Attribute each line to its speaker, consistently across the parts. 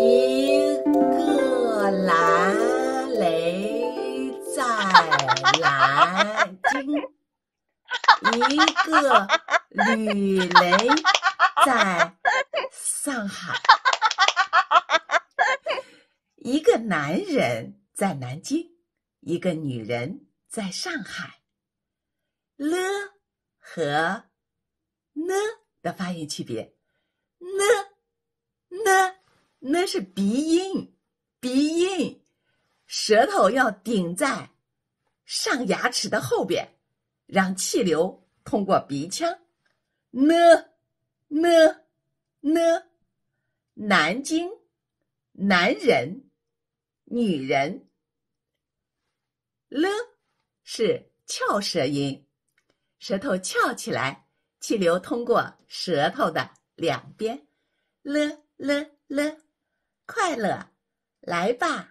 Speaker 1: 一个蓝雷在南京，一个吕雷在上海，一个男人在南京，一个女人在上海。了和呢的发音区别呢？那是鼻音，鼻音，舌头要顶在上牙齿的后边，让气流通过鼻腔。n n 呢，南京，男人，女人。l 是翘舌音，舌头翘起来，气流通过舌头的两边。l l l。快乐，来吧，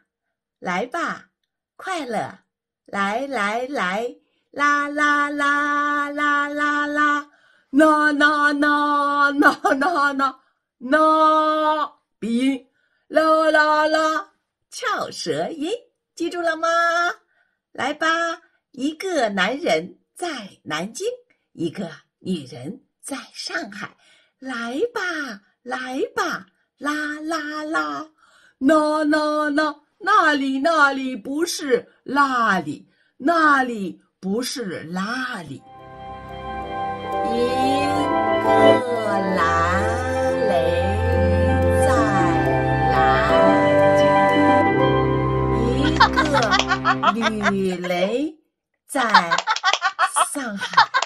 Speaker 1: 来吧，快乐，来来来，啦啦啦啦啦啦，那那那那那那那，鼻音，啦啦啦，翘舌音，记住了吗？来吧，一个男人在南京，一个女人在上海，来吧，来吧。啦啦啦，那那那那里那里不是那里，那里不是那里。一个蓝雷在蓝京，一个女 雷在上海。